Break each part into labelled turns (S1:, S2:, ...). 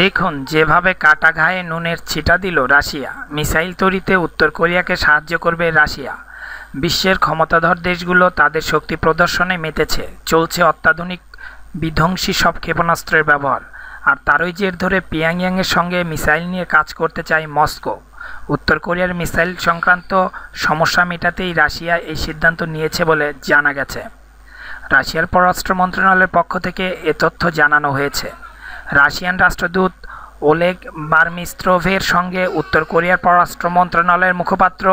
S1: দেখুন যেভাবে কাটা ঘায়ে নুনের ছিটা দিল রাশিয়া মিসাইল তৈরিতে উত্তর কোরিয়াকে সাহায্য করবে রাশিয়া বিশ্বের ক্ষমতাধর দেশগুলো তাদের শক্তি প্রদর্শনে মেতেছে চলছে অত্যাধুনিক বিধ্বংসী সব ক্ষেপণাস্ত্রের ব্যবহার আর তারই জের ধরে পিয়াংয়াংয়ের সঙ্গে মিসাইল নিয়ে কাজ করতে চায় মস্কো উত্তর কোরিয়ার মিসাইল সংক্রান্ত সমস্যা মেটাতেই রাশিয়া এই সিদ্ধান্ত নিয়েছে বলে জানা গেছে রাশিয়ার পররাষ্ট্র মন্ত্রণালয়ের পক্ষ থেকে এ তথ্য জানানো হয়েছে রাশিয়ান রাষ্ট্রদূত ওলেগ বার্মিস্ত্রোভের সঙ্গে উত্তর কোরিয়ার পররাষ্ট্র মন্ত্রণালয়ের মুখপাত্র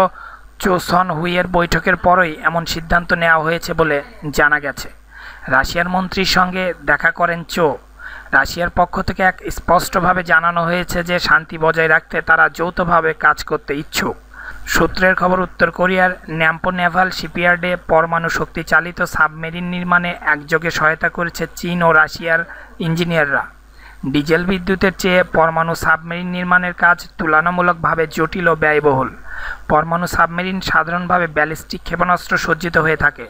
S1: চোসন হুইয়ের বৈঠকের পরই এমন সিদ্ধান্ত নেওয়া হয়েছে বলে জানা গেছে রাশিয়ার মন্ত্রীর সঙ্গে দেখা করেন চো রাশিয়ার পক্ষ থেকে এক স্পষ্টভাবে জানানো হয়েছে যে শান্তি বজায় রাখতে তারা যৌথভাবে কাজ করতে ইচ্ছুক সূত্রের খবর উত্তর কোরিয়ার ন্যাম্পো নেভাল শিপইয়ার্ডে পরমাণু শক্তি চালিত সাবমেরিন নির্মাণে একযোগে সহায়তা করেছে চীন ও রাশিয়ার ইঞ্জিনিয়াররা ডিজেল বিদ্যুতের চেয়ে পরমাণু সাবমেরিন নির্মাণের কাজ তুলনামূলকভাবে জটিল ও ব্যয়বহুল পরমাণু সাবমেরিন সাধারণভাবে ব্যালিস্টিক ক্ষেপণাস্ত্র সজ্জিত হয়ে থাকে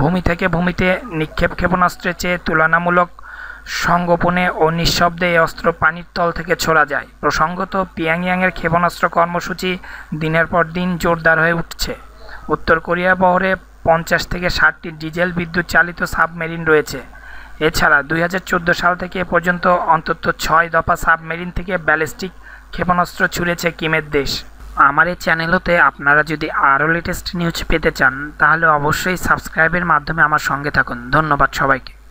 S1: ভূমি থেকে ভূমিতে নিক্ষেপ ক্ষেপণাস্ত্রের চেয়ে তুলনামূলক সংগোপনে ও নিঃশব্দে এই অস্ত্র পানির তল থেকে ছোড়া যায় প্রসঙ্গত পিয়াংয়াংয়ের ক্ষেপণাস্ত্র কর্মসূচি দিনের পর দিন জোরদার হয়ে উঠছে উত্তর কোরিয়া বহরে পঞ্চাশ থেকে ষাটটি ডিজেল বিদ্যুৎ চালিত সাবমেরিন রয়েছে এছাড়া দুই সাল থেকে এ পর্যন্ত অন্তত ছয় দফা সাবমেরিন থেকে ব্যালিস্টিক ক্ষেপণাস্ত্র ছুড়েছে কিমের দেশ আমার এই চ্যানেলতে আপনারা যদি আরও লেটেস্ট নিউজ পেতে চান তাহলে অবশ্যই সাবস্ক্রাইবের মাধ্যমে আমার সঙ্গে থাকুন ধন্যবাদ সবাইকে